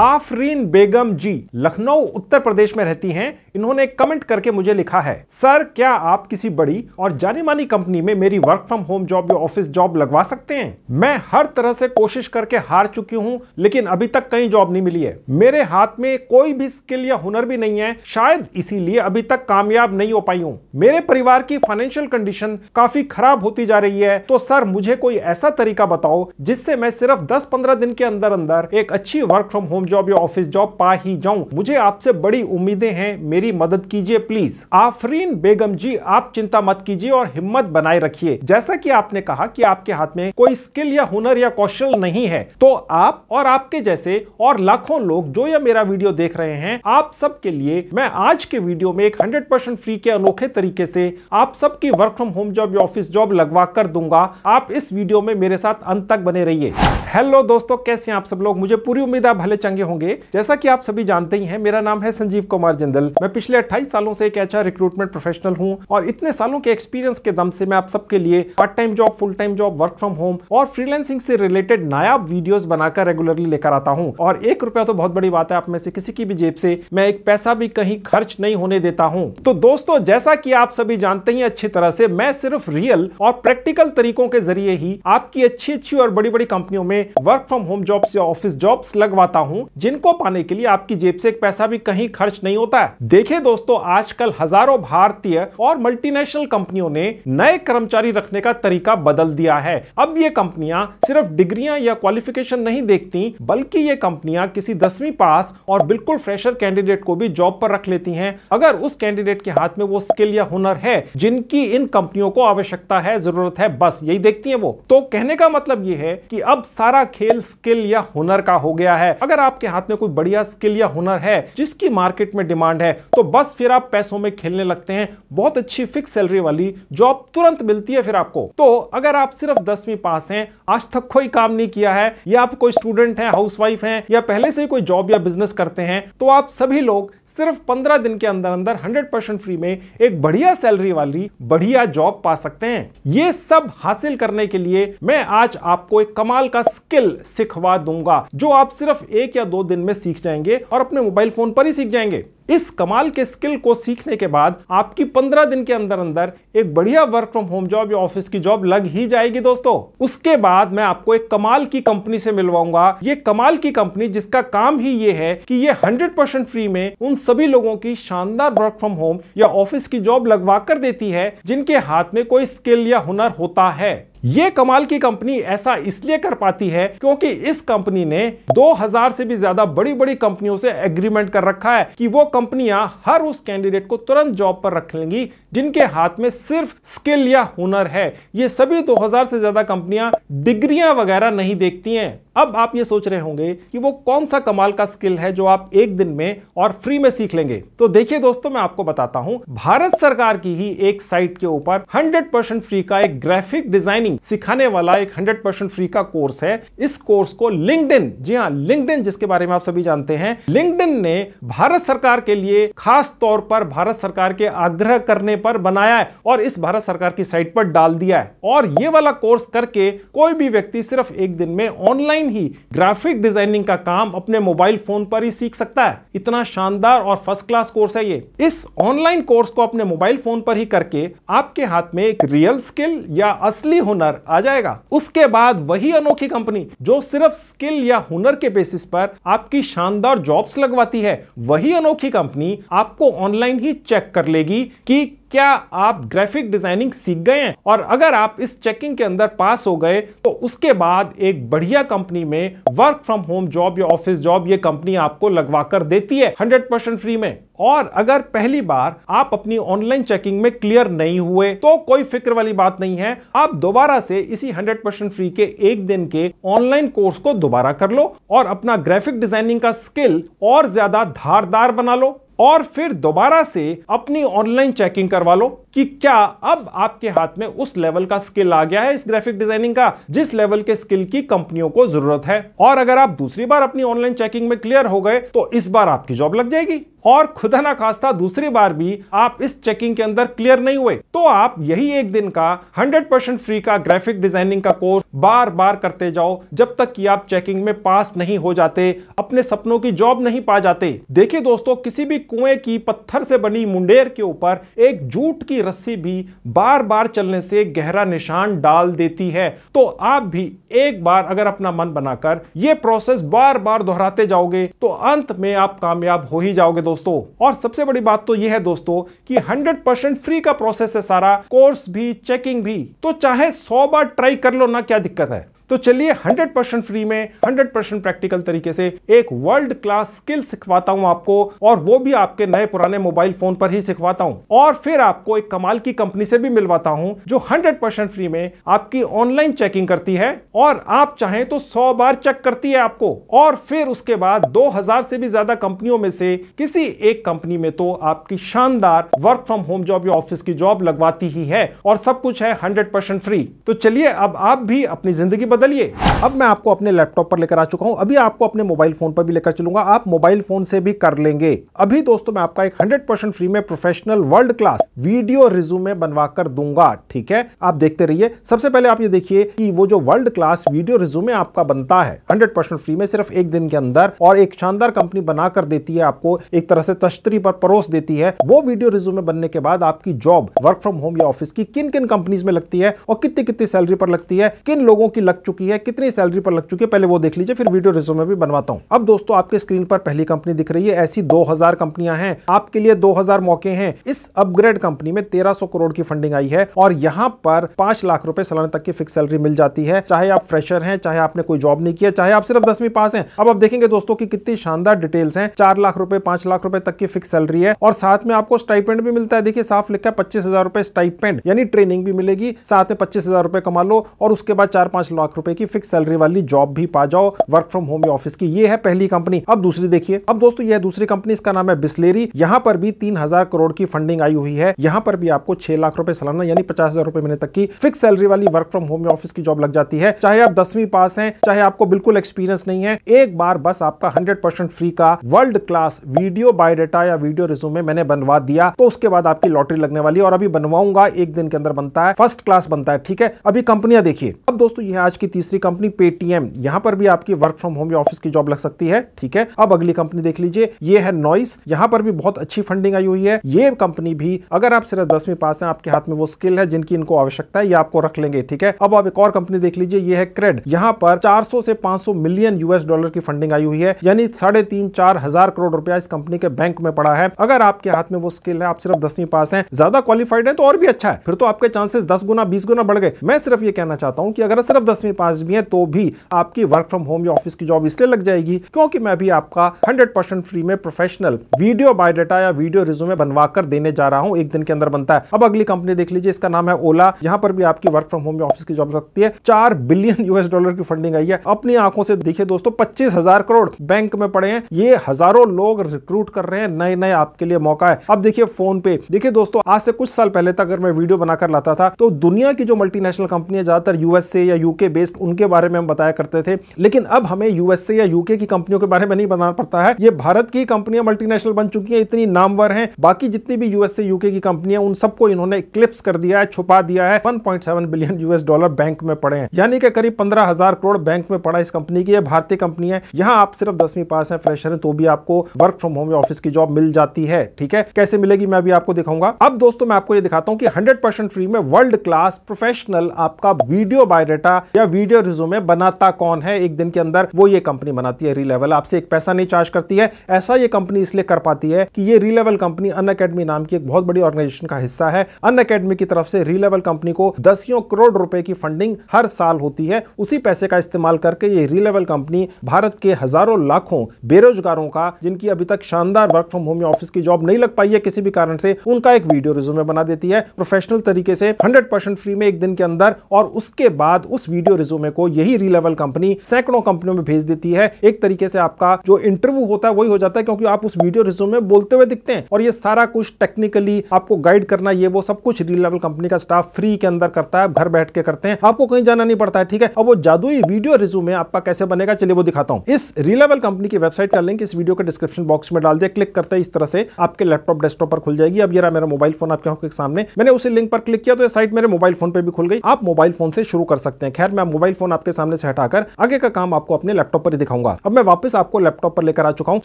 हाफरीन बेगम जी लखनऊ उत्तर प्रदेश में रहती हैं इन्होंने कमेंट करके मुझे लिखा है सर क्या आप किसी बड़ी और जानी मानी कंपनी में मेरी वर्क फ्रॉम होम जॉब या ऑफिस जॉब लगवा सकते हैं मैं हर तरह से कोशिश करके हार चुकी हूँ लेकिन अभी तक कहीं जॉब नहीं मिली है मेरे हाथ में कोई भी स्किल या हुनर भी नहीं है शायद इसीलिए अभी तक कामयाब नहीं हो पाई हूँ मेरे परिवार की फाइनेंशियल कंडीशन काफी खराब होती जा रही है तो सर मुझे कोई ऐसा तरीका बताओ जिससे मैं सिर्फ दस पंद्रह दिन के अंदर अंदर एक अच्छी वर्क फ्रॉम होम जॉब या ऑफिस जॉब पा ही जाऊं मुझे आपसे बड़ी उम्मीदें हैं मेरी मदद कीजिए प्लीज आफरीन बेगम जी आप चिंता मत कीजिए और हिम्मत बनाए रखिए जैसा कि आपने कहा कि आपके हाथ में कोई स्किल या हुनर या कौशल नहीं है तो आप और आपके जैसे और लाखों लोग जो यह मेरा वीडियो देख रहे हैं आप सबके लिए मैं आज के वीडियो में एक हंड्रेड परसेंट फ्री के अनोखे तरीके से आप सबकी वर्क फ्रॉम होम जॉब या ऑफिस जॉब लगवा कर दूंगा आप इस वीडियो में मेरे साथ अंत तक बने रहिए हेलो दोस्तों कैसे आप सब लोग मुझे पूरी उम्मीद है भले चंगे टंगे होंगे जैसा कि आप सभी जानते ही हैं मेरा नाम है संजीव कुमार जिंदल मैं पिछले अट्ठाईस सालों से एक एच रिक्रूटमेंट प्रोफेशनल हूँ और इतने सालों के एक्सपीरियंस के दम से मैं आप सबके लिए part time job full time job work from home और फ्रीलैंसिंग से रिलेटेड नायाब वीडियोस बनाकर रेगुलरली लेकर आता हूँ और एक रुपया तो बहुत बड़ी बात है आप में से किसी की भी जेब से मैं एक पैसा भी कहीं खर्च नहीं होने देता हूँ तो दोस्तों जैसा की आप सभी जानते ही अच्छी तरह से मैं सिर्फ रियल और प्रैक्टिकल तरीकों के जरिए ही आपकी अच्छी अच्छी और बड़ी बड़ी कंपनियों में वर्क फ्रॉम होम जॉब्स या ऑफिस जॉब्स लगवाता हूँ हूँ जिनको पाने के लिए आपकी जेब से एक पैसा भी कहीं खर्च नहीं होता है देखिए दोस्तों आजकल हजारों भारतीय और मल्टीनेशनल कंपनियों ने नए कर्मचारी रखने का तरीका बदल दिया है अब ये कंपनियां सिर्फ डिग्रियां या क्वालिफिकेशन नहीं देखती बल्कि ये कंपनियां किसी दसवीं पास और बिल्कुल फ्रेशर कैंडिडेट को भी जॉब पर रख लेती हैं अगर उस कैंडिडेट के हाथ में वो स्किल या हुनर है जिनकी इन कंपनियों को आवश्यकता है जरूरत है बस यही देखती है वो तो कहने का मतलब ये है कि अब सारा खेल स्किल या हुनर का हो गया है अगर आप आपके हाथ में कोई बढ़िया स्किल या हुनर है जिसकी मार्केट में डिमांड है तो बस फिर आप पैसों में खेलने लगते हैं बहुत अच्छी फिक्स सैलरी वाली जॉब तुरंत मिलती है फिर आपको तो अगर आप सिर्फ दसवीं पास हैं आज तक कोई काम नहीं किया है या आप कोई स्टूडेंट हैं हाउसवाइफ हैं या पहले से कोई जॉब या बिजनेस करते हैं तो आप सभी लोग सिर्फ पंद्रह दिन के अंदर अंदर हंड्रेड परसेंट फ्री में एक बढ़िया सैलरी वाली बढ़िया जॉब पा सकते हैं ये सब हासिल करने के लिए मैं आज आपको एक कमाल का स्किल सिखवा दूंगा जो आप सिर्फ एक या दो दिन में सीख जाएंगे और अपने मोबाइल फोन पर ही सीख जाएंगे इस कमाल के स्किल को सीखने के बाद आपकी पंद्रह दिन के अंदर अंदर एक बढ़िया वर्क फ्रॉम होम जॉब या ऑफिस की जॉब लग ही जाएगी दोस्तों उसके बाद मैं आपको एक कमाल की कंपनी से मिलवाऊंगा ये कमाल की कंपनी जिसका काम ही ये है कि ये 100% फ्री में उन सभी लोगों की शानदार वर्क फ्रॉम होम या ऑफिस की जॉब लगवा कर देती है जिनके हाथ में कोई स्किल या हुनर होता है ये कमाल की कंपनी ऐसा इसलिए कर पाती है क्योंकि इस कंपनी ने 2000 से भी ज्यादा बड़ी बड़ी कंपनियों से एग्रीमेंट कर रखा है कि वो कंपनियां हर उस कैंडिडेट को तुरंत जॉब पर रख लेंगी जिनके हाथ में सिर्फ स्किल या हुनर है ये सभी 2000 से ज्यादा कंपनियां डिग्रियां वगैरह नहीं देखती हैं अब आप ये सोच रहे होंगे कि वो कौन सा कमाल का स्किल है जो आप एक दिन में और फ्री में सीख लेंगे तो देखिए दोस्तों मैं आपको बताता हूं भारत सरकार की ही एक साइट के ऊपर 100% फ्री का एक ग्राफिक डिजाइनिंग सिखाने वाला एक 100% फ्री का कोर्स है इस कोर्स को इन जी हाँ इन जिसके बारे में आप सभी जानते हैं लिंक्डइन ने भारत सरकार के लिए खास तौर पर भारत सरकार के आग्रह करने पर बनाया है और इस भारत सरकार की साइट पर डाल दिया है और ये वाला कोर्स करके कोई भी व्यक्ति सिर्फ एक दिन में ऑनलाइन ऑनलाइन ही ग्राफिक डिजाइनिंग का काम अपने मोबाइल फोन पर ही सीख सकता है इतना शानदार और फर्स्ट क्लास कोर्स है ये इस ऑनलाइन कोर्स को अपने मोबाइल फोन पर ही करके आपके हाथ में एक रियल स्किल या असली हुनर आ जाएगा उसके बाद वही अनोखी कंपनी जो सिर्फ स्किल या हुनर के बेसिस पर आपकी शानदार जॉब्स लगवाती है वही अनोखी कंपनी आपको ऑनलाइन ही चेक कर लेगी कि क्या आप ग्राफिक डिजाइनिंग सीख गए हैं और अगर आप इस चेकिंग के अंदर पास हो गए तो उसके बाद एक बढ़िया कंपनी में वर्क फ्रॉम होम जॉब या ऑफिस जॉब ये कंपनी आपको लगवा कर देती है 100% फ्री में और अगर पहली बार आप अपनी ऑनलाइन चेकिंग में क्लियर नहीं हुए तो कोई फिक्र वाली बात नहीं है आप दोबारा से इसी 100% फ्री के एक दिन के ऑनलाइन कोर्स को दोबारा कर लो और अपना ग्राफिक डिजाइनिंग का स्किल और ज्यादा धारदार बना लो और फिर दोबारा से अपनी ऑनलाइन चेकिंग करवा लो कि क्या अब आपके हाथ में उस लेवल का स्किल आ गया है इस ग्राफिक डिजाइनिंग का जिस लेवल के स्किल की कंपनियों को जरूरत है और अगर आप दूसरी बार अपनी ऑनलाइन चेकिंग में क्लियर हो गए तो इस बार आपकी जॉब लग जाएगी और खुदा ना खास्ता दूसरी बार भी आप इस चेकिंग के अंदर क्लियर नहीं हुए तो आप यही एक दिन का 100% फ्री का ग्राफिक डिजाइनिंग का कोर्स बार बार करते जाओ जब तक कि आप चेकिंग में पास नहीं हो जाते अपने सपनों की जॉब नहीं पा जाते देखिए दोस्तों किसी भी कुएं की पत्थर से बनी मुंडेर के ऊपर एक जूट की रस्सी भी बार बार चलने से गहरा निशान डाल देती है तो आप भी एक बार अगर अपना मन बनाकर ये प्रोसेस बार बार दोहराते जाओगे तो अंत में आप कामयाब हो ही जाओगे दोस्तों और सबसे बड़ी बात तो यह है दोस्तों कि 100% फ्री का प्रोसेस है सारा कोर्स भी चेकिंग भी तो चाहे 100 बार ट्राई कर लो ना क्या दिक्कत है तो चलिए 100 परसेंट फ्री में 100 परसेंट प्रैक्टिकल तरीके से एक वर्ल्ड क्लास स्किल सिखवाता हूं आपको और वो भी आपके नए पुराने मोबाइल फोन पर ही सिखवाता हूं और फिर आपको एक कमाल की कंपनी से भी मिलवाता हूं जो 100 परसेंट फ्री में आपकी ऑनलाइन चेकिंग करती है और आप चाहें तो सौ बार चेक करती है आपको और फिर उसके बाद दो हजार से भी ज्यादा कंपनियों में से किसी एक कंपनी में तो आपकी शानदार वर्क फ्रॉम होम जॉब या ऑफिस की जॉब लगवाती ही है और सब कुछ है हंड्रेड परसेंट फ्री तो चलिए अब आप भी अपनी जिंदगी बदल बदलिए अब मैं आपको अपने लैपटॉप पर लेकर आ चुका हूं अभी आपको अपने मोबाइल फोन पर भी लेकर चलूंगा आप मोबाइल फोन से भी कर लेंगे अभी दोस्तों मैं आपका एक हंड्रेड परसेंट फ्री में professional world class video resume बनवाकर दूंगा ठीक है आप देखते रहिए सबसे पहले आप ये देखिए कि वो जो वर्ल्ड क्लास वीडियो रिज्यूमे आपका बनता है हंड्रेड परसेंट फ्री में सिर्फ एक दिन के अंदर और एक शानदार कंपनी बनाकर देती है आपको एक तरह से तश्तरी पर परोस देती है वो वीडियो रिज्यूमे बनने के बाद आपकी जॉब वर्क फ्रॉम होम या ऑफिस की किन किन कंपनीज में लगती है और कितनी कितनी सैलरी पर लगती है किन लोगों की लग चुकी चुकी है कितनी सैलरी पर लग चुकी है पहले वो देख लीजिए फिर वीडियो रिजो में भी बनवाता हूँ अब दोस्तों आपके स्क्रीन पर पहली कंपनी दिख रही है ऐसी 2000 कंपनियां हैं आपके लिए 2000 मौके हैं इस अपग्रेड कंपनी में 1300 करोड़ की फंडिंग आई है और यहाँ पर पांच लाख रुपए सालाना तक की फिक्स सैलरी मिल जाती है चाहे आप फ्रेशर है चाहे आपने कोई जॉब नहीं किया चाहे आप सिर्फ दसवीं पास है अब आप देखेंगे दोस्तों की कितनी शानदार डिटेल्स है चार लाख रुपए पांच लाख रुपए तक की फिक्स सैलरी है और साथ में आपको स्टाइपेंट भी मिलता है देखिए साफ लिखा है पच्चीस हजार रुपए स्टाइपेंड यानी ट्रेनिंग भी मिलेगी साथ में पच्चीस हजार रुपए कमा लो और उसके बाद चार पांच लाख रुपए की फिक्स सैलरी वाली जॉब भी पा जाओ वर्क फ्रॉम होम या ऑफिस की ये है पहली कंपनी अब दूसरी देखिए अब दोस्तों यह दूसरी कंपनी इसका नाम है बिस्लेरी यहाँ पर भी तीन हजार करोड़ की फंडिंग आई हुई है यहाँ पर भी आपको छह लाख रुपए सालाना यानी पचास हजार रुपए महीने तक की फिक्स सैलरी वाली वर्क फ्रॉम होम या ऑफिस की जॉब लग जाती है चाहे आप दसवीं पास है चाहे आपको बिल्कुल एक्सपीरियंस नहीं है एक बार बस आपका हंड्रेड फ्री का वर्ल्ड क्लास वीडियो बायोडेटा या वीडियो रिज्यूमे मैंने बनवा दिया तो उसके बाद आपकी लॉटरी लगने वाली और अभी बनवाऊंगा एक दिन के अंदर बनता है फर्स्ट क्लास बनता है ठीक है अभी कंपनियां देखिए अब दोस्तों ये आज की की तीसरी कंपनी पेटीएम यहां पर भी आपकी वर्क फ्रॉम होम या ऑफिस की जॉब लग सकती है ठीक है अब अगली कंपनी देख लीजिए ये है नॉइस यहां पर भी बहुत अच्छी फंडिंग आई हुई है ये कंपनी भी अगर आप सिर्फ दसवीं पास है आपके हाथ में वो स्किल है जिनकी इनको आवश्यकता है ये आपको रख लेंगे ठीक है अब आप एक और कंपनी देख लीजिए ये है क्रेड यहाँ पर चार से पांच मिलियन यूएस डॉलर की फंडिंग आई हुई है यानी साढ़े तीन हजार करोड़ रुपया इस कंपनी के बैंक में पड़ा है अगर आपके हाथ में वो स्किल है आप सिर्फ दसवीं पास है ज्यादा क्वालिफाइड है तो और भी अच्छा है फिर तो आपके चांसेस दस गुना बीस गुना बढ़ गए मैं सिर्फ ये कहना चाहता हूं कि अगर सिर्फ दसवीं के पास भी हैं तो भी आपकी वर्क फ्रॉम होम या ऑफिस की जॉब इसलिए लग जाएगी क्योंकि मैं भी आपका हंड्रेड फ्री में प्रोफेशनल वीडियो बायोडाटा या वीडियो रिज्यूमे बनवा कर देने जा रहा हूँ एक दिन के अंदर बनता है अब अगली कंपनी देख लीजिए इसका नाम है ओला यहाँ पर भी आपकी वर्क फ्रॉम होम या ऑफिस की जॉब सकती है चार बिलियन यूएस डॉलर की फंडिंग आई है अपनी आंखों से देखिए दोस्तों पच्चीस करोड़ बैंक में पड़े हैं ये हजारों लोग रिक्रूट कर रहे हैं नए नए आपके लिए मौका है अब देखिए फोन पे देखिए दोस्तों आज से कुछ साल पहले तक अगर मैं वीडियो बनाकर लाता था तो दुनिया की जो मल्टीनेशनल कंपनी है ज्यादातर यूएसए या यूके बेस्ड उनके बारे में हम बताया करते थे लेकिन अब हमें यूएसए या यूके की कंपनियों के बारे में नहीं बताना पड़ता है ये भारत की कंपनियां मल्टीनेशनल बन चुकी हैं इतनी नामवर हैं बाकी जितनी भी यूएसए यूके की कंपनियां उन सबको इन्होंने क्लिप्स कर दिया है छुपा दिया है one billion US dollar bank में पड़े हैं यानी कि करीब पंद्रह करोड़ बैंक में पड़ा इस कंपनी की भारतीय कंपनी है यहाँ आप सिर्फ दसवीं पास है फ्रेशर है तो भी आपको वर्क फ्रॉम होम या ऑफिस की जॉब मिल जाती है ठीक है कैसे मिलेगी मैं अभी आपको दिखाऊंगा अब दोस्तों मैं आपको ये दिखाता हूँ कि हंड्रेड फ्री में वर्ल्ड क्लास प्रोफेशनल आपका वीडियो बायोडाटा या वीडियो रिज्यूमे बनाता कौन है एक दिन के अंदर वो ये कंपनी बनाती है रीलेवल आपसे एक पैसा नहीं चार्ज करती है ऐसा ये कंपनी इसलिए कर पाती है कि ये रीलेवल कंपनी अन अकेडमी नाम की एक बहुत बड़ी ऑर्गेनाइजेशन का हिस्सा है अन अकेडमी की तरफ से रीलेवल कंपनी को दसियों करोड़ रुपए की फंडिंग हर साल होती है उसी पैसे का इस्तेमाल करके ये रीलेवल कंपनी भारत के हजारों लाखों बेरोजगारों का जिनकी अभी तक शानदार वर्क फ्रॉम होम या ऑफिस की जॉब नहीं लग पाई है किसी भी कारण से उनका एक वीडियो रिज्यूमे बना देती है प्रोफेशनल तरीके से हंड्रेड फ्री में एक दिन के अंदर और उसके बाद उस वीडियो रिज्यूमे को यही रीलेवल कंपनी सैकड़ों कंपनियों में भेज देती है एक तरीके से आपका जो इंटरव्यू होता है वही हो जाता है क्योंकि आप उस वीडियो रिज्यूमे बोलते हुए दिखते हैं और ये सारा कुछ टेक्निकली आपको गाइड करना ये वो सब कुछ रीलेवल कंपनी का स्टाफ फ्री के अंदर करता है घर बैठ के करते हैं आपको कहीं जाना नहीं पड़ता है ठीक है अब वो जादुई वीडियो रिज्यूमे आपका कैसे बनेगा चलिए वो दिखाता हूँ इस रीलेवल कंपनी की वेबसाइट का लिंक इस वीडियो के डिस्क्रिप्शन बॉक्स में डाल दिया क्लिक करते ही इस तरह से आपके लैपटॉप डेस्कटॉप पर खुल जाएगी अब ये रहा मेरा मोबाइल फोन आपके सामने मैंने उसी लिंक पर क्लिक किया तो साइट मेरे मोबाइल फोन पर भी खुल गई आप मोबाइल फोन से शुरू कर सकते हैं खैर मैं मोबाइल फोन आपके सामने से हटाकर आगे का काम आपको अपने लैपटॉप पर ही दिखाऊंगा अब मैं वापस आपको लैपटॉप पर लेकर आ चुका हूँ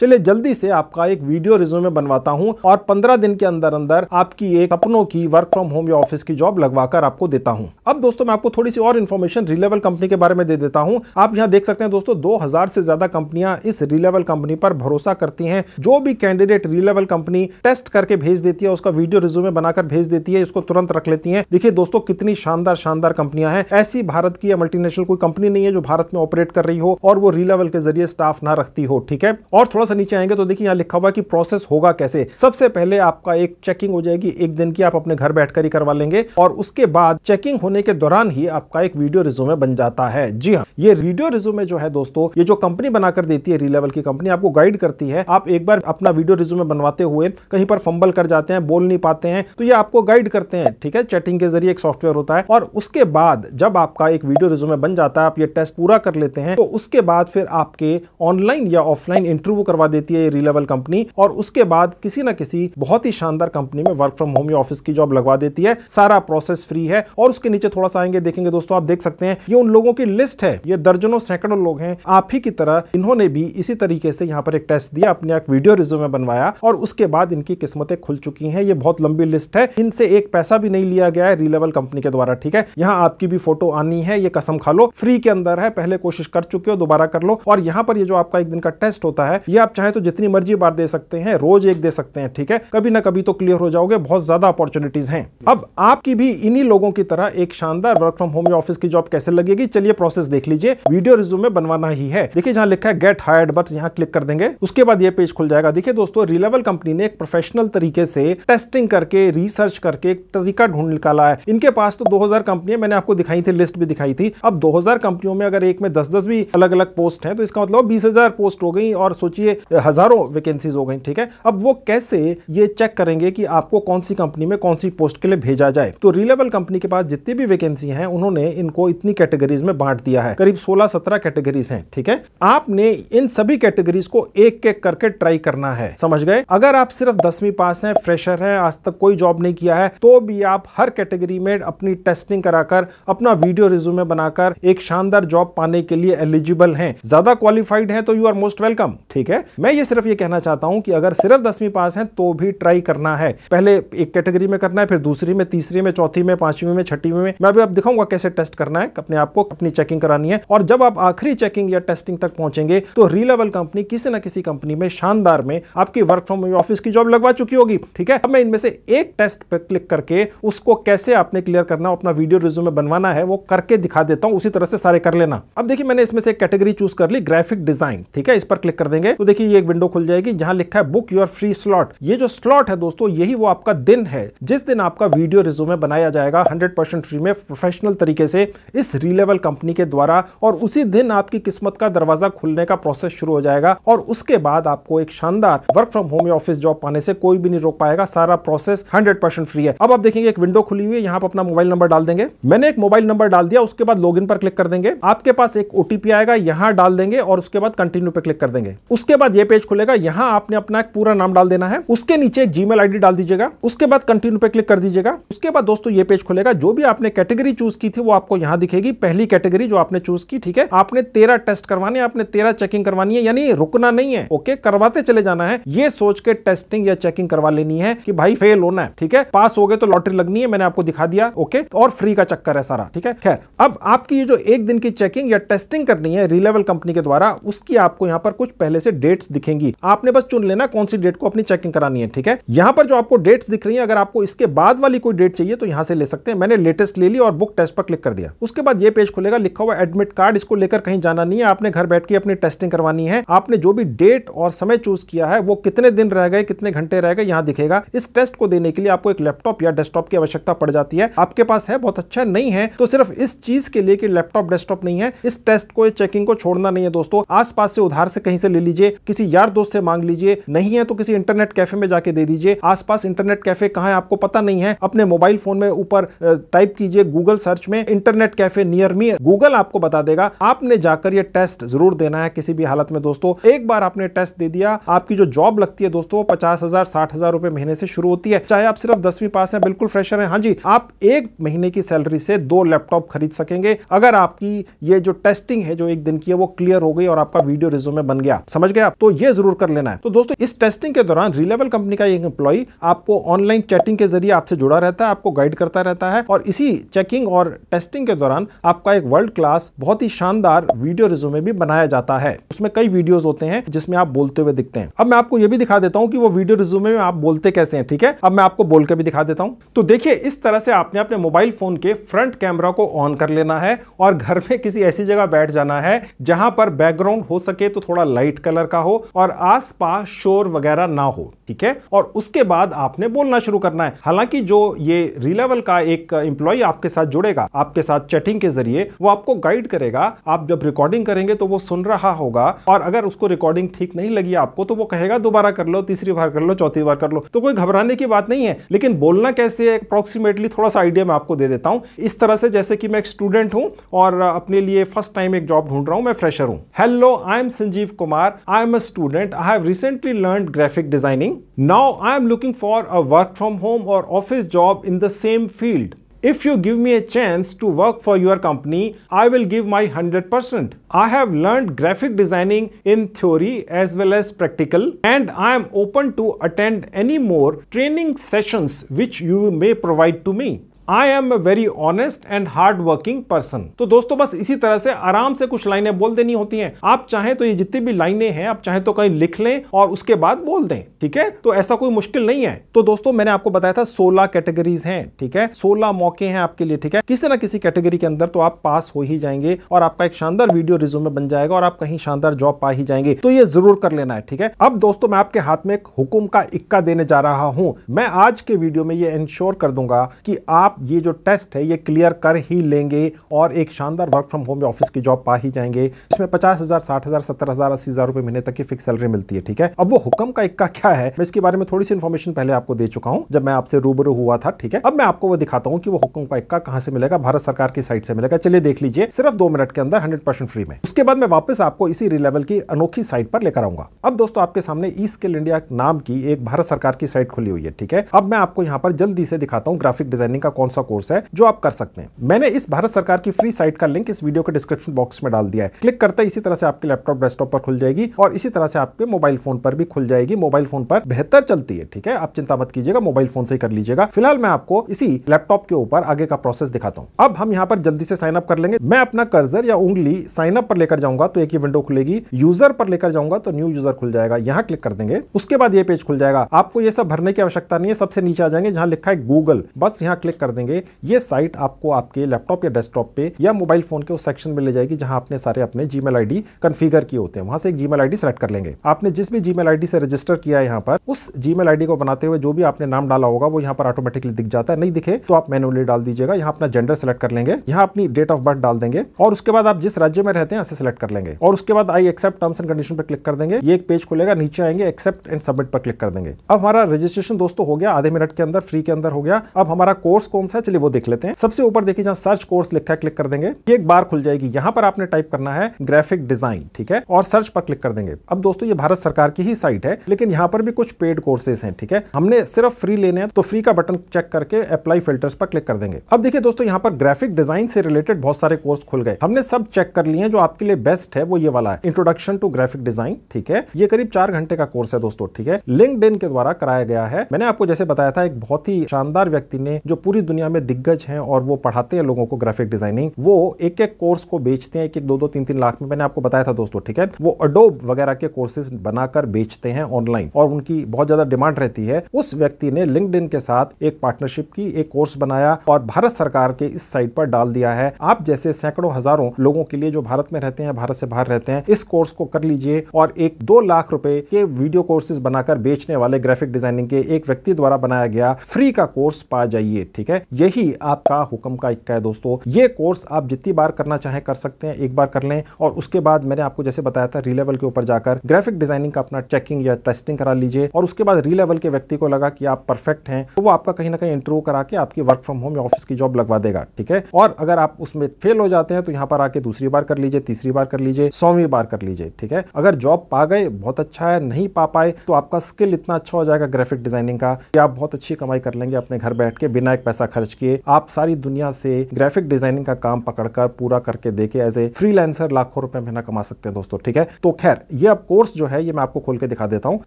चलिए जल्दी से आपका एक वीडियो रिज्यूमे बनवाता हूँ और पंद्रह दिन के अंदर अंदर आपकी एक अपनों की वर्क फ्रॉम होम या ऑफिस की जॉब लगवाकर आपको देता हूँ अब दोस्तों मैं आपको थोड़ी सी और इन्फॉर्मेशन रिलेवल कंपनी के बारे में दे देता हूँ आप यहाँ देख सकते हैं दोस्तों दो से ज्यादा कंपनियां इस रिलेवल कंपनी पर भरोसा करती हैं जो भी कैंडिडेट रिलेवल कंपनी टेस्ट करके भेज देती है उसका वीडियो रिज्यूमे बनाकर भेज देती है इसको तुरंत रख लेती है देखिए दोस्तों कितनी शानदार शानदार कंपनियां हैं ऐसी भारत की या मल्टीनेशनल कोई कंपनी नहीं है जो भारत में ऑपरेट कर रही हो और वो रीलेवल के जरिए स्टाफ ना रखती हो ठीक है और थोड़ा सा नीचे आएंगे तो देखिए यहाँ लिखा हुआ कि प्रोसेस होगा कैसे सबसे पहले आपका एक चेकिंग हो जाएगी एक दिन की आप अपने घर बैठकर ही करवा लेंगे और उसके बाद चेकिंग होने के दौरान ही आपका एक वीडियो रिज्यूमे बन जाता है जी हाँ ये वीडियो रिज्यूमे जो है दोस्तों ये जो कंपनी बनाकर देती है रीलेवल की कंपनी आपको गाइड करती है आप एक बार अपना वीडियो रिज्यूमे बनवाते हुए कहीं पर फंबल कर जाते हैं बोल नहीं पाते हैं तो ये आपको गाइड करते हैं ठीक है चैटिंग के जरिए एक सॉफ्टवेयर होता है और उसके बाद जब आपका एक वीडियो रिज्यूमे चीज़ों में बन जाता है आप ये टेस्ट पूरा कर लेते हैं तो उसके बाद फिर आपके ऑनलाइन या ऑफलाइन इंटरव्यू करवा देती है ये रीलेवल कंपनी और उसके बाद किसी ना किसी बहुत ही शानदार कंपनी में वर्क फ्रॉम होम या ऑफिस की जॉब लगवा देती है सारा प्रोसेस फ्री है और उसके नीचे थोड़ा सा आएंगे देखेंगे दोस्तों आप देख सकते हैं ये उन लोगों की लिस्ट है ये दर्जनों सैकड़ों लोग हैं आप ही की तरह इन्होंने भी इसी तरीके से यहाँ पर एक टेस्ट दिया अपने एक वीडियो में बनवाया और उसके बाद इनकी किस्मतें खुल चुकी हैं ये बहुत लंबी लिस्ट है इनसे एक पैसा भी नहीं लिया गया है रीलेवल कंपनी के द्वारा ठीक है यहाँ आपकी भी फोटो आनी है ये कसम आम खा लो फ्री के अंदर है पहले कोशिश कर चुके हो दोबारा कर लो और यहाँ पर ये जो आपका एक दिन का टेस्ट होता है ये आप चाहे तो जितनी मर्जी बार दे सकते हैं रोज एक दे सकते हैं ठीक है कभी ना कभी तो क्लियर हो जाओगे बहुत ज्यादा अपॉर्चुनिटीज हैं अब आपकी भी इन्हीं लोगों की तरह एक शानदार वर्क फ्रॉम होम या ऑफिस की जॉब कैसे लगेगी चलिए प्रोसेस देख लीजिए वीडियो रिज्यूम में बनवाना ही है देखिए जहाँ लिखा है गेट हायर्ड बट यहाँ क्लिक कर देंगे उसके बाद ये पेज खुल जाएगा देखिए दोस्तों रिलेवल कंपनी ने एक प्रोफेशनल तरीके से टेस्टिंग करके रिसर्च करके एक तरीका ढूंढ निकाला है इनके पास तो 2000 कंपनियां मैंने आपको दिखाई थी लिस्ट भी दिखाई थी अब 2000 कंपनियों में अगर एक में 10-10 भी अलग अलग पोस्ट हैं तो इसका मतलब बीस हजार पोस्ट हो गई और सोचिए हजारों वैकेंसीज हो गई ठीक है अब वो कैसे ये चेक करेंगे कि आपको कौन सी कंपनी में कौन सी पोस्ट के लिए भेजा जाए तो रिलेबल कंपनी के पास जितनी भी वैकेंसी है उन्होंने इनको इतनी कैटेगरीज में बांट दिया है करीब सोलह सत्रह कैटेगरीज है ठीक है आपने इन सभी कैटेगरीज को एक एक करके ट्राई करना है समझ गए अगर आप सिर्फ दसवीं पास हैं फ्रेशर हैं आज तक कोई जॉब नहीं किया है तो भी आप हर कैटेगरी में अपनी टेस्टिंग कराकर अपना वीडियो रिज्यूमे बना आकर एक शानदार जॉब पाने के लिए एलिजिबल हैं ज्यादा क्वालिफाइड हैं तो यू आर मोस्ट वेलकम ठीक है मैं ये सिर्फ ये कहना चाहता हूं कि अगर सिर्फ दसवीं पास है तो भी ट्राई करना है पहले एक कैटेगरी में करना है फिर दूसरी में तीसरी में चौथी में पांचवी में छठी में मैं अभी आप दिखाऊंगा कैसे टेस्ट करना है अपने आप को अपनी चेकिंग करानी है और जब आप आखिरी चेकिंग या टेस्टिंग तक पहुंचेंगे तो रीलेवल कंपनी किसी ना किसी कंपनी में शानदार में आपकी वर्क फ्रॉम ऑफिस की जॉब लगवा चुकी होगी ठीक है अब मैं इनमें से एक टेस्ट पर क्लिक करके उसको कैसे आपने क्लियर करना अपना वीडियो रिज्यूमे बनवाना है वो करके दिखा देता देता हूं उसी तरह से सारे कर लेना अब देखिए मैंने इसमें से एक कैटेगरी चूज कर ली ग्राफिक डिजाइन ठीक है इस पर क्लिक कर देंगे तो देखिए ये एक विंडो खुल जाएगी जहां लिखा है बुक योर फ्री स्लॉट ये जो स्लॉट है दोस्तों यही वो आपका दिन है जिस दिन आपका वीडियो रिज्यूमे बनाया जाएगा हंड्रेड फ्री में प्रोफेशनल तरीके से इस रीलेवल कंपनी के द्वारा और उसी दिन आपकी किस्मत का दरवाजा खुलने का प्रोसेस शुरू हो जाएगा और उसके बाद आपको एक शानदार वर्क फ्रॉम होम या ऑफिस जॉब पाने से कोई भी नहीं रोक पाएगा सारा प्रोसेस हंड्रेड फ्री है अब आप देखेंगे एक विंडो खुली हुई है यहाँ पर अपना मोबाइल नंबर डाल देंगे मैंने एक मोबाइल नंबर डाल दिया उसके बाद लॉगिन पर क्लिक कर देंगे आपके पास एक ओटीपी आएगा यहाँ डाल देंगे और उसके बाद कंटिन्यू पे क्लिक कर देंगे उसके बाद ये पेज खुलेगा यहाँ आपने अपना एक पूरा नाम डाल देना है उसके नीचे एक जीमेल आईडी डाल दीजिएगा उसके बाद कंटिन्यू पे क्लिक कर दीजिएगा उसके बाद दोस्तों ये पेज खुलेगा जो भी आपने कैटेगरी चूज की थी वो आपको यहाँ दिखेगी पहली कैटेगरी जो आपने चूज की ठीक है आपने तेरह टेस्ट करवाने आपने तेरह चेकिंग करवानी है यानी रुकना नहीं है ओके करवाते चले जाना है ये सोच के टेस्टिंग या चेकिंग करवा लेनी है कि भाई फेल होना है ठीक है पास हो गए तो लॉटरी लगनी है मैंने आपको दिखा दिया ओके और फ्री का चक्कर है सारा ठीक है खैर अब आप आपकी ये जो एक दिन की चेकिंग या टेस्टिंग करनी है रिलेवल कंपनी के द्वारा उसकी आपको यहाँ पर कुछ पहले से डेट्स दिखेंगी आपने बस चुन लेना कौन सी डेट को अपनी चेकिंग करानी है ठीक है यहाँ पर जो आपको डेट्स दिख रही है अगर आपको इसके बाद वाली कोई डेट चाहिए तो यहाँ से ले सकते हैं मैंने लेटेस्ट ले ली और बुक टेस्ट पर क्लिक कर दिया उसके बाद ये पेज खुलेगा लिखा हुआ एडमिट कार्ड इसको लेकर कहीं जाना नहीं है आपने घर बैठ के अपनी टेस्टिंग करवानी है आपने जो भी डेट और समय चूज किया है वो कितने दिन रह गए कितने घंटे रह गए यहाँ दिखेगा इस टेस्ट को देने के लिए आपको एक लैपटॉप या डेस्कटॉप की आवश्यकता पड़ जाती है आपके पास है बहुत अच्छा नहीं है तो सिर्फ इस चीज के लिए कि लैपटॉप डेस्कटॉप नहीं है इस टेस्ट को चेकिंग को छोड़ना नहीं है दोस्तों आसपास से उधार से कहीं से ले लीजिए किसी यार दोस्त से मांग लीजिए नहीं है तो किसी इंटरनेट कैफे में जाके दे दीजिए आसपास इंटरनेट कैफे कहा है आपको पता नहीं है अपने मोबाइल फोन में ऊपर टाइप कीजिए गूगल सर्च में internet cafe near me Google आपको बता देगा आपने जाकर यह टेस्ट जरूर देना है किसी भी हालत में दोस्तों एक बार आपने टेस्ट दे दिया आपकी जो जॉब लगती है दोस्तों पचास हजार साठ हजार रुपए महीने से शुरू होती है चाहे आप सिर्फ दसवीं पास है बिल्कुल फ्रेशर है हाँ जी आप एक महीने की सैलरी से दो लैपटॉप खरीद सकेंगे अगर आपकी ये जो टेस्टिंग है जो एक दिन की है वो क्लियर हो गई और आपका वीडियो रिज्यूमे बन गया समझ गए आप तो ये जरूर कर लेना है तो दोस्तों इस टेस्टिंग के दौरान रिलेवल कंपनी का एक एम्प्लॉई आपको ऑनलाइन चैटिंग के जरिए आपसे जुड़ा रहता है आपको गाइड करता रहता है और इसी चेकिंग और टेस्टिंग के दौरान आपका एक वर्ल्ड क्लास बहुत ही शानदार वीडियो रिज्यूमे भी बनाया जाता है उसमें कई वीडियोस होते हैं जिसमें आप बोलते हुए दिखते हैं अब मैं आपको यह भी दिखा देता हूँ कि वो वीडियो रिज्यूमे में आप बोलते कैसे हैं ठीक है अब मैं आपको बोलकर भी दिखा देता हूँ तो देखिए इस तरह से आपने अपने मोबाइल फोन के फ्रंट कैमरा को ऑन कर लेना है है और घर में किसी ऐसी जगह बैठ जाना है जहां पर बैकग्राउंड हो सके तो थोड़ा लाइट कलर का हो और आसपास शोर वगैरह ना हो ठीक है और उसके बाद आपने बोलना शुरू करना है हालांकि जो ये रिलेवल का एक इंप्लॉय आपके साथ जुड़ेगा आपके साथ चैटिंग के जरिए वो आपको गाइड करेगा आप जब रिकॉर्डिंग करेंगे तो वो सुन रहा होगा और अगर उसको रिकॉर्डिंग ठीक नहीं लगी आपको तो वो कहेगा दोबारा कर लो तीसरी बार कर लो चौथी बार कर लो तो कोई घबराने की बात नहीं है लेकिन बोलना कैसे है अप्रोक्सीमेटली थोड़ा सा आइडिया मैं आपको दे देता हूँ इस तरह से जैसे कि मैं एक स्टूडेंट हूँ और अपने लिए फर्स्ट टाइम एक जॉब ढूंढ रहा हूँ मैं फ्रेशर हूँ hello I am Sanjeev Kumar I am a student I have recently learn graphic designing Now I am looking for a work from home or office job in the same field. If you give me a chance to work for your company, I will give my 100%. I have learned graphic designing in theory as well as practical and I am open to attend any more training sessions which you may provide to me. I am a very honest and hard working person तो दोस्तों बस इसी तरह से आराम से कुछ लाइनें बोल देनी होती हैं आप चाहे तो ये जितनी भी लाइनें हैं आप चाहे तो कहीं लिख लें और उसके बाद बोल दें ठीक है तो ऐसा कोई मुश्किल नहीं है तो दोस्तों मैंने आपको बताया था सोलह कैटेगरीज हैं ठीक है सोलह मौके हैं आपके लिए ठीक है किसी ना किसी कैटेगरी के अंदर तो आप पास हो ही जाएंगे और आपका एक शानदार वीडियो रिज्यूमे बन जाएगा और आप कहीं शानदार जॉब पा ही जाएंगे तो ये जरूर कर लेना है ठीक है अब दोस्तों मैं आपके हाथ में एक हुक्म का इक्का देने जा रहा हूं मैं आज के वीडियो में ये इंश्योर कर दूंगा कि आप ये जो टेस्ट है ये क्लियर कर ही लेंगे और एक शानदार वर्क फ्रॉम होम या ऑफिस की जॉब पा ही जाएंगे इसमें पचास हज़ार साठ हज़ार सत्तर हज़ार अस्सी हज़ार रुपए महीने तक की फिक्स सैलरी मिलती है ठीक है अब वो हुक्म का इक्का क्या है मैं इसके बारे में थोड़ी सी इन्फॉर्मेशन पहले आपको दे चुका हूँ जब मैं आपसे रूबरू हुआ था ठीक है अब मैं आपको वो दिखाता हूँ कि वो हुक्म का इक्का कहाँ से मिलेगा भारत सरकार की साइट से मिलेगा चलिए देख लीजिए सिर्फ दो मिनट के अंदर हंड्रेड फ्री में उसके बाद मैं वापस आपको इसी रिलेवल की अनोखी साइट पर लेकर आऊंगा अब दोस्तों आपके सामने ई स्किल इंडिया नाम की एक भारत सरकार की साइट खुली हुई है ठीक है अब मैं आपको यहाँ पर जल्दी से दिखाता हूँ ग्राफिक डिजाइनिंग का कौन सा कोर्स है जो आप कर सकते हैं मैंने इस भारत सरकार की फ्री साइट का लिंक इस वीडियो के डिस्क्रिप्शन बॉक्स में डाल दिया है क्लिक करते इसी तरह से आपके लैपटॉप डेस्कटॉप पर खुल जाएगी और इसी तरह से आपके मोबाइल फोन पर भी खुल जाएगी मोबाइल फोन पर बेहतर चलती है ठीक है आप चिंता मत कीजिएगा मोबाइल फोन से ही कर लीजिएगा फिलहाल मैं आपको इसी लैपटॉप के ऊपर आगे का प्रोसेस दिखाता हूँ अब हम यहाँ पर जल्दी से साइन अप कर लेंगे मैं अपना कर्जर या उंगली साइन अप पर लेकर जाऊंगा तो एक ही विंडो खुलेगी यूजर पर लेकर जाऊंगा तो न्यू यूजर खुल जाएगा यहाँ क्लिक कर देंगे उसके बाद ये पेज खुल जाएगा आपको ये सब भरने की आवश्यकता नहीं है सबसे नीचे आ जाएंगे जहाँ लिखा है गूगल बस यहाँ क्लिक कर देंगे ये साइट आपको आपके लैपटॉप या डेस्कटॉप पे या मोबाइल फोन के उस सेक्शन में ले जाएगी जहां आपने सारे अपने जी मेल कन्फिगर किए होते हैं वहां से एक जी मेल सेलेक्ट कर लेंगे आपने जिस भी जी मेल से रजिस्टर किया है यहाँ पर उस जी मेल को बनाते हुए जो भी आपने नाम डाला होगा वो यहाँ पर ऑटोमेटिकली दिख जाता है नहीं दिखे तो आप मैनुअली डाल दीजिएगा यहाँ अपना जेंडर सेलेक्ट कर लेंगे यहाँ अपनी डेट ऑफ बर्थ डाल देंगे और उसके बाद आप जिस राज्य में रहते हैं सेलेक्ट कर लेंगे और उसके बाद I accept terms and condition पर क्लिक कर देंगे ये एक पेज खुलेगा नीचे आएंगे एक्सेप्ट एंड सबमिट पर क्लिक कर देंगे अब हमारा रजिस्ट्रेशन दोस्तों हो गया आधे मिनट के अंदर फ्री के अंदर हो गया अब हमारा कोर्स को कौन सा है चलिए वो देख लेते हैं सबसे ऊपर देखिए जहां सर्च कोर्स लिखा है क्लिक कर देंगे ये एक बार खुल जाएगी यहां पर आपने टाइप करना है ग्राफिक डिजाइन ठीक है और सर्च पर क्लिक कर देंगे अब दोस्तों ये भारत सरकार की ही साइट है लेकिन यहाँ पर भी कुछ पेड कोर्सेज हैं ठीक है हमने सिर्फ फ्री लेने हैं तो फ्री का बटन चेक करके अप्लाई फिल्टर पर क्लिक कर देंगे अब देखिए दोस्तों यहाँ पर ग्राफिक डिजाइन से रिलेटेड बहुत सारे कोर्स खुल गए हमने सब चेक कर लिए जो आपके लिए बेस्ट है वो ये वाला है इंट्रोडक्शन टू ग्राफिक डिजाइन ठीक है ये करीब चार घंटे का कोर्स है दोस्तों ठीक है लिंक के द्वारा कराया गया है मैंने आपको जैसे बताया था एक बहुत ही शानदार व्यक्ति ने जो पूरी दुनिया में दिग्गज हैं और वो पढ़ाते हैं लोगों को ग्राफिक डिजाइनिंग वो एक एक कोर्स को बेचते हैं एक एक दो दो तीन तीन लाख में मैंने आपको बताया था दोस्तों ठीक है वो अडोब वगैरह के कोर्सेज बनाकर बेचते हैं ऑनलाइन और उनकी बहुत ज्यादा डिमांड रहती है उस व्यक्ति ने लिंकड के साथ एक पार्टनरशिप की एक कोर्स बनाया और भारत सरकार के इस साइट पर डाल दिया है आप जैसे सैकड़ों हजारों लोगों के लिए जो भारत में रहते हैं भारत से बाहर रहते हैं इस कोर्स को कर लीजिए और एक दो लाख रुपए के वीडियो कोर्सेज बनाकर बेचने वाले ग्राफिक डिजाइनिंग के एक व्यक्ति द्वारा बनाया गया फ्री का कोर्स पा जाइए ठीक है है यही आपका हुक्म का इक्का है दोस्तों ये कोर्स आप जितनी बार करना चाहें कर सकते हैं एक बार कर लें और उसके बाद मैंने आपको जैसे बताया था री लेवल के ऊपर जाकर ग्राफिक डिजाइनिंग का अपना चेकिंग या टेस्टिंग करा लीजिए और उसके बाद री लेवल के व्यक्ति को लगा कि आप परफेक्ट हैं तो वो आपका कहीं ना कहीं इंटरव्यू करा के आपकी वर्क फ्रॉम होम या ऑफिस की जॉब लगवा देगा ठीक है और अगर आप उसमें फेल हो जाते हैं तो यहाँ पर आके दूसरी बार कर लीजिए तीसरी बार कर लीजिए सौवीं बार कर लीजिए ठीक है अगर जॉब पा गए बहुत अच्छा है नहीं पा पाए तो आपका स्किल इतना अच्छा हो जाएगा ग्राफिक डिजाइनिंग का कि आप बहुत अच्छी कमाई कर लेंगे अपने घर बैठ के बिना एक पैसा पैसा खर्च किए आप सारी दुनिया से ग्राफिक डिजाइनिंग का काम पकड़कर पूरा करके देके एज ए फ्रीलांसर लाखों रुपए महीना कमा सकते हैं दोस्तों ठीक है तो खैर ये अब कोर्स जो है ये मैं आपको खोल के दिखा देता हूँ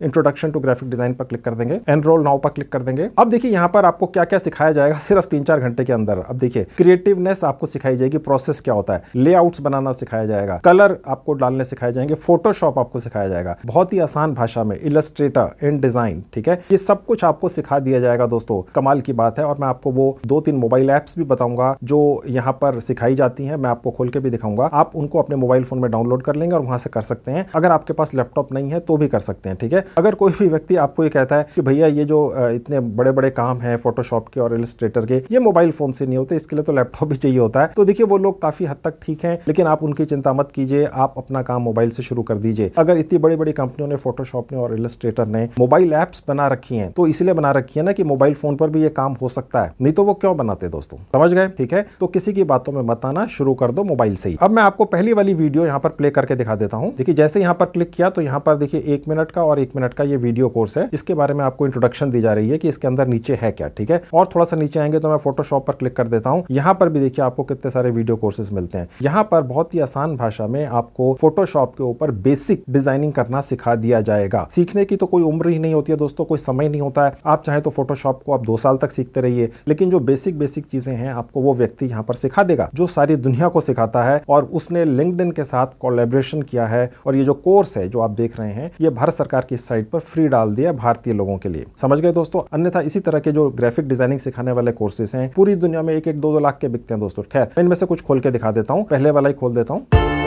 इंट्रोडक्शन टू ग्राफिक डिजाइन पर क्लिक कर देंगे एनरोल नाउ पर क्लिक कर देंगे अब देखिए यहाँ पर आपको क्या क्या सिखाया जाएगा सिर्फ तीन चार घंटे के अंदर अब देखिए क्रिएटिवनेस आपको सिखाई जाएगी प्रोसेस क्या होता है लेआउट्स बनाना सिखाया जाएगा कलर आपको डालने सिखाए जाएंगे फोटोशॉप आपको सिखाया जाएगा बहुत ही आसान भाषा में इलस्ट्रेटर इन डिजाइन ठीक है ये सब कुछ आपको सिखा दिया जाएगा दोस्तों कमाल की बात है और मैं आपको वो दो तीन मोबाइल ऐप्स भी बताऊंगा जो यहाँ पर सिखाई जाती हैं मैं आपको खोल के भी दिखाऊंगा आप उनको अपने मोबाइल फोन में डाउनलोड कर लेंगे और वहां से कर सकते हैं अगर आपके पास लैपटॉप नहीं है तो भी कर सकते हैं ठीक है अगर कोई भी व्यक्ति आपको ये कहता है कि भैया ये जो इतने बड़े बड़े काम है फोटोशॉप के और इलिस्ट्रेटर के ये मोबाइल फोन से नहीं होते इसके लिए तो लैपटॉप भी चाहिए होता है तो देखिए वो लोग काफी हद तक ठीक है लेकिन आप उनकी चिंता मत कीजिए आप अपना काम मोबाइल से शुरू कर दीजिए अगर इतनी बड़ी बड़ी कंपनियों ने फोटोशॉप ने और इलिस्ट्रेटर ने मोबाइल ऐप्स बना रखी है तो इसलिए बना रखी है ना कि मोबाइल फोन पर भी ये काम हो सकता है नहीं तो तो वो क्यों बनाते दोस्तों समझ गए ठीक है तो किसी की बातों में मत आना शुरू कर दो मोबाइल से ही अब मैं आपको पहली वाली वीडियो यहाँ पर प्ले करके दिखा देता हूँ देखिए जैसे यहाँ पर क्लिक किया तो यहाँ पर देखिए एक मिनट का और एक मिनट का ये वीडियो कोर्स है इसके बारे में आपको इंट्रोडक्शन दी जा रही है कि इसके अंदर नीचे है क्या ठीक है और थोड़ा सा नीचे आएंगे तो मैं फोटोशॉप पर क्लिक कर देता हूँ यहाँ पर भी देखिए आपको कितने सारे वीडियो कोर्सेज मिलते हैं यहाँ पर बहुत ही आसान भाषा में आपको फोटोशॉप के ऊपर बेसिक डिजाइनिंग करना सिखा दिया जाएगा सीखने की तो कोई उम्र ही नहीं होती है दोस्तों कोई समय नहीं होता है आप चाहे तो फोटोशॉप को आप दो साल तक सीखते रहिए लेकिन लेकिन जो बेसिक बेसिक चीजें हैं आपको वो व्यक्ति यहाँ पर सिखा देगा जो सारी दुनिया को सिखाता है और उसने लिंकड के साथ कोलेब्रेशन किया है और ये जो कोर्स है जो आप देख रहे हैं ये भारत सरकार की साइट पर फ्री डाल दिया भारतीय लोगों के लिए समझ गए दोस्तों अन्यथा इसी तरह के जो ग्राफिक डिजाइनिंग सिखाने वाले कोर्सेस हैं पूरी दुनिया में एक एक दो दो लाख के बिकते हैं दोस्तों खैर इनमें से कुछ खोल के दिखा देता हूँ पहले वाला ही खोल देता हूँ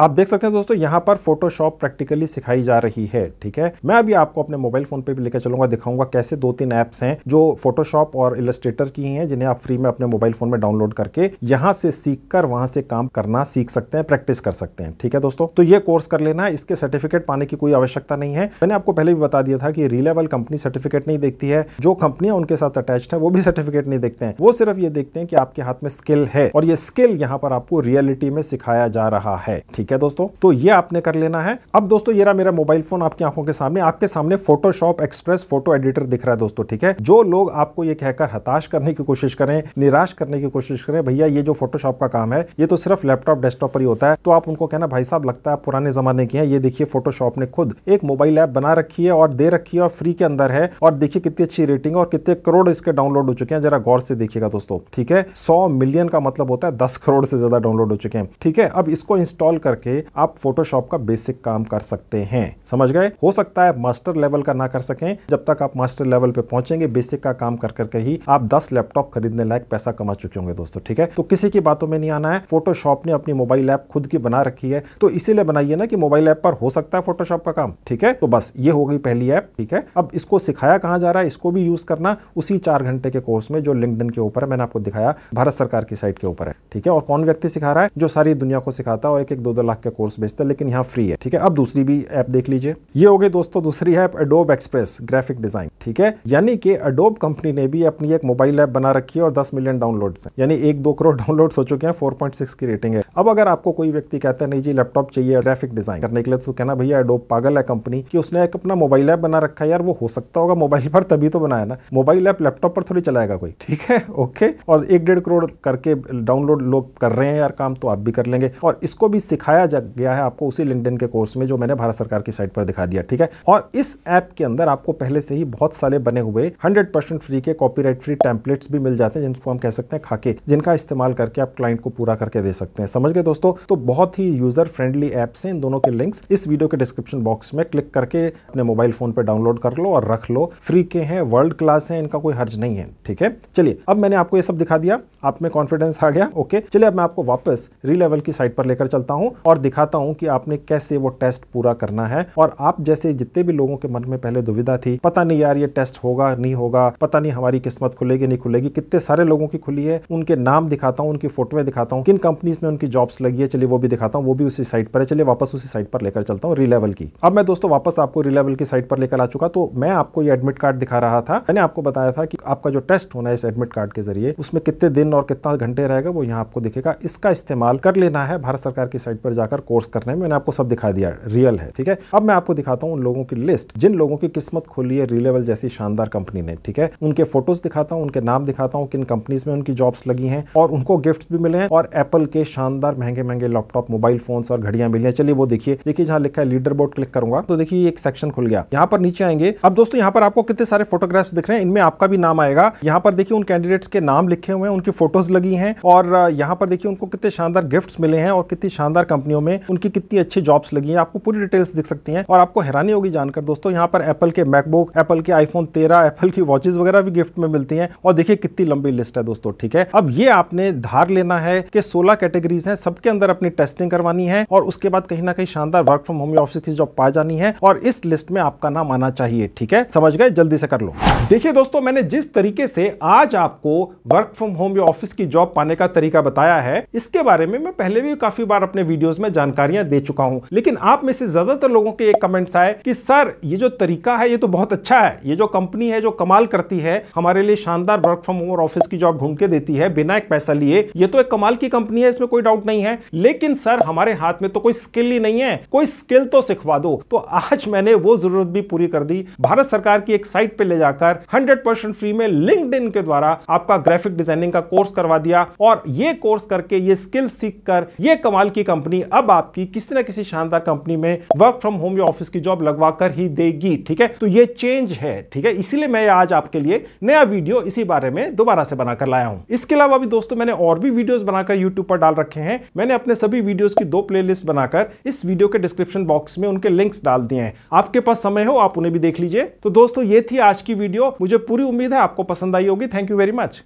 आप देख सकते हैं दोस्तों यहाँ पर फोटोशॉप प्रैक्टिकली सिखाई जा रही है ठीक है मैं अभी आपको अपने मोबाइल फोन पे भी लेकर चलूंगा दिखाऊंगा कैसे दो तीन ऐप्स हैं जो फोटोशॉप और इलस्ट्रेटर की हैं जिन्हें आप फ्री में अपने मोबाइल फोन में डाउनलोड करके यहाँ से सीख कर वहां से काम करना सीख सकते हैं प्रैक्टिस कर सकते हैं ठीक है दोस्तों तो ये कोर्स कर लेना है इसके सर्टिफिकेट पाने की कोई आवश्यकता नहीं है मैंने आपको पहले भी बता दिया था कि रिलेवल कंपनी सर्टिफिकेट नहीं देखती है जो कंपनियां उनके साथ अटैच है वो भी सर्टिफिकेट नहीं देखते हैं वो सिर्फ ये देखते हैं कि आपके हाथ में स्किल है और ये स्किल यहाँ पर आपको रियलिटी में सिखाया जा रहा है ठीक ठीक है दोस्तों तो ये आपने कर लेना है अब दोस्तों ये रहा मेरा मोबाइल फोन आपकी आंखों के सामने आपके सामने फोटोशॉप एक्सप्रेस फोटो एडिटर दिख रहा है दोस्तों ठीक है जो लोग आपको ये कहकर हताश करने की कोशिश करें निराश करने की कोशिश करें भैया ये जो फोटोशॉप का काम है ये तो सिर्फ लैपटॉप डेस्कटॉप पर ही होता है तो आप उनको कहना भाई साहब लगता है पुराने जमाने के हैं ये देखिए फोटोशॉप ने खुद एक मोबाइल ऐप बना रखी है और दे रखी है और फ्री के अंदर है और देखिए कितनी अच्छी रेटिंग और कितने करोड़ इसके डाउनलोड हो चुके हैं जरा गौर से देखिएगा दोस्तों ठीक है सौ मिलियन का मतलब होता है दस करोड़ से ज्यादा डाउनलोड हो चुके हैं ठीक है अब इसको इंस्टॉल कर करके आप फोटोशॉप का बेसिक काम कर सकते हैं समझ गए हो सकता है मास्टर लेवल का ना कर सकें जब तक आप मास्टर लेवल पे पहुंचेंगे बेसिक का काम कर करके ही आप 10 लैपटॉप खरीदने लायक पैसा कमा चुके होंगे दोस्तों ठीक है तो किसी की बातों में नहीं आना है फोटोशॉप ने अपनी मोबाइल ऐप खुद की बना रखी है तो इसीलिए बनाइए ना कि मोबाइल ऐप पर हो सकता है फोटोशॉप का काम ठीक है तो बस ये हो गई पहली ऐप ठीक है अब इसको सिखाया कहा जा रहा है इसको भी यूज करना उसी चार घंटे के कोर्स में जो लिंकडन के ऊपर है मैंने आपको दिखाया भारत सरकार की साइट के ऊपर है ठीक है और कौन व्यक्ति सिखा रहा है जो सारी दुनिया को सिखाता है और एक एक दो दो पंद्रह लाख का कोर्स बेचता है लेकिन यहाँ फ्री है ठीक है अब दूसरी भी ऐप देख लीजिए ये हो गई दोस्तों दूसरी app Adobe Express graphic design ठीक है यानी कि अडोब कंपनी ने भी अपनी एक मोबाइल ऐप बना रखी है और दस मिलियन डाउनलोड है यानी एक दो करोड़ डाउनलोड हो चुके हैं फोर की रेटिंग है अब अगर आपको कोई व्यक्ति कहता है नहीं जी लैपटॉप चाहिए ग्राफिक डिजाइन करने के लिए तो कहना भैया अडोब पागल है कंपनी की उसने एक अपना मोबाइल ऐप बना रखा है यार वो हो सकता होगा मोबाइल पर तभी तो बनाया ना मोबाइल ऐप लैपटॉप पर थोड़ी चलाएगा कोई ठीक है ओके और एक डेढ़ करोड़ करके डाउनलोड लोग कर रहे हैं यार काम तो आप भी कर लेंगे और इसको भी सिखाया दिखाया गया है आपको उसी लिंकडिन के कोर्स में जो मैंने भारत सरकार की साइट पर दिखा दिया ठीक है और इस ऐप के अंदर आपको पहले से ही बहुत सारे बने हुए हंड्रेड परसेंट फ्री के कॉपीराइट फ्री टेम्पलेट्स भी मिल जाते हैं जिनको हम कह सकते हैं खाके जिनका इस्तेमाल करके आप क्लाइंट को पूरा करके दे सकते हैं समझ गए दोस्तों तो बहुत ही यूजर फ्रेंडली एप्स हैं इन दोनों के लिंक्स इस वीडियो के डिस्क्रिप्शन बॉक्स में क्लिक करके अपने मोबाइल फोन पर डाउनलोड कर लो और रख लो फ्री के हैं वर्ल्ड क्लास है इनका कोई हर्ज नहीं है ठीक है चलिए अब मैंने आपको ये सब दिखा दिया आप में कॉन्फिडेंस आ गया ओके चलिए अब मैं आपको वापस री लेवल की साइट पर लेकर चलता हूँ और दिखाता हूँ कि आपने कैसे वो टेस्ट पूरा करना है और आप जैसे जितने भी लोगों के मन में पहले दुविधा थी पता नहीं यार ये टेस्ट होगा नहीं होगा पता नहीं हमारी किस्मत खुलेगी नहीं खुलेगी कितने सारे लोगों की खुली है उनके नाम दिखाता हूँ उनकी फोटोएं दिखाता हूँ किन कंपनीज में उनकी जॉब्स लगी है चलिए वो भी दिखाता हूँ वो भी उसी साइट पर है चलिए वापस उसी साइट पर लेकर चलता हूँ रिलेवल की अब मैं दोस्तों वापस आपको रिलेवल की साइट पर लेकर आ चुका तो मैं आपको ये एडमिट कार्ड दिखा रहा था मैंने आपको बताया था कि आपका जो टेस्ट होना है इस एडमिट कार्ड के जरिए उसमें कितने दिन और कितना घंटे रहेगा वो यहाँ आपको दिखेगा इसका इस्तेमाल कर लेना है भारत सरकार की साइट पर जाकर कोर्स करने में मैंने आपको सब दिखा दिया रियल है ठीक है अब मैं आपको दिखाता हूँ उन लोगों की लिस्ट जिन लोगों की किस्मत खोली है रिलेवल जैसी शानदार कंपनी ने ठीक है उनके फोटोज दिखाता हूँ उनके नाम दिखाता हूँ किन कंपनीज में उनकी जॉब्स लगी हैं और उनको गिफ्ट भी मिले हैं और एप्पल के शानदार महंगे महंगे लैपटॉप मोबाइल फोन्स और घड़ियां मिली हैं चलिए वो देखिए देखिए जहाँ लिखा है लीडर बोर्ड क्लिक करूंगा तो देखिए एक सेक्शन खुल गया यहाँ पर नीचे आएंगे अब दोस्तों यहाँ पर आपको कितने सारे फोटोग्राफ्स दिख रहे हैं इनमें आपका भी नाम आएगा यहाँ पर देखिए उन कैंडिडेट्स के नाम लिखे हुए हैं उनकी फोटोज लगी हैं और यहाँ पर देखिए उनको कितने शानदार गिफ्ट मिले हैं और कितनी शानदार कंपनी कंपनियों में उनकी कितनी अच्छी जॉब्स लगी हैं आपको पूरी डिटेल्स दिख सकती हैं और आपको हैरानी होगी जानकर दोस्तों यहाँ पर एप्पल के मैकबुक एप्पल के आईफोन तेरह एप्पल की वॉचेज वगैरह भी गिफ्ट में मिलती हैं और देखिए कितनी लंबी लिस्ट है दोस्तों ठीक है अब ये आपने धार लेना है कि सोलह कैटेगरीज है सबके अंदर अपनी टेस्टिंग करवानी है और उसके बाद कहीं ना कहीं शानदार वर्क फ्रॉम होम ऑफिस की जॉब पा जानी है और इस लिस्ट में आपका नाम आना चाहिए ठीक है समझ गए जल्दी से कर लो देखिए दोस्तों मैंने जिस तरीके से आज आपको वर्क फ्रॉम होम या ऑफिस की जॉब पाने का तरीका बताया है इसके बारे में मैं पहले भी काफी बार अपने वीडियो वीडियोस में जानकारियां दे चुका हूं लेकिन आप में से ज्यादातर लोगों के एक कमेंट्स आए कि सर ये जो तरीका है ये तो बहुत अच्छा है ये जो कंपनी है जो कमाल करती है हमारे लिए शानदार वर्क फ्रॉम होम और ऑफिस की जॉब ढूंढ के देती है बिना एक पैसा लिए ये तो एक कमाल की कंपनी है इसमें कोई डाउट नहीं है लेकिन सर हमारे हाथ में तो कोई स्किल ही नहीं है कोई स्किल तो सिखवा दो तो आज मैंने वो जरूरत भी पूरी कर दी भारत सरकार की एक साइट पर ले जाकर हंड्रेड फ्री में लिंक के द्वारा आपका ग्राफिक डिजाइनिंग का कोर्स करवा दिया और ये कोर्स करके ये स्किल सीख कर ये कमाल की कंपनी अब आपकी किसी ना किसी शानदार कंपनी में वर्क फ्रॉम होम या ऑफिस की जॉब लगवा कर ही देगी ठीक है तो ये चेंज है ठीक है इसीलिए मैं आज आपके लिए नया वीडियो इसी बारे में दोबारा से बनाकर लाया हूं इसके अलावा अभी दोस्तों मैंने और भी वीडियोस बनाकर यूट्यूब पर डाल रखे हैं मैंने अपने सभी वीडियोस की दो प्ले बनाकर इस वीडियो के डिस्क्रिप्शन बॉक्स में उनके लिंक्स डाल दिए हैं आपके पास समय हो आप उन्हें भी देख लीजिए तो दोस्तों ये थी आज की वीडियो मुझे पूरी उम्मीद है आपको पसंद आई होगी थैंक यू वेरी मच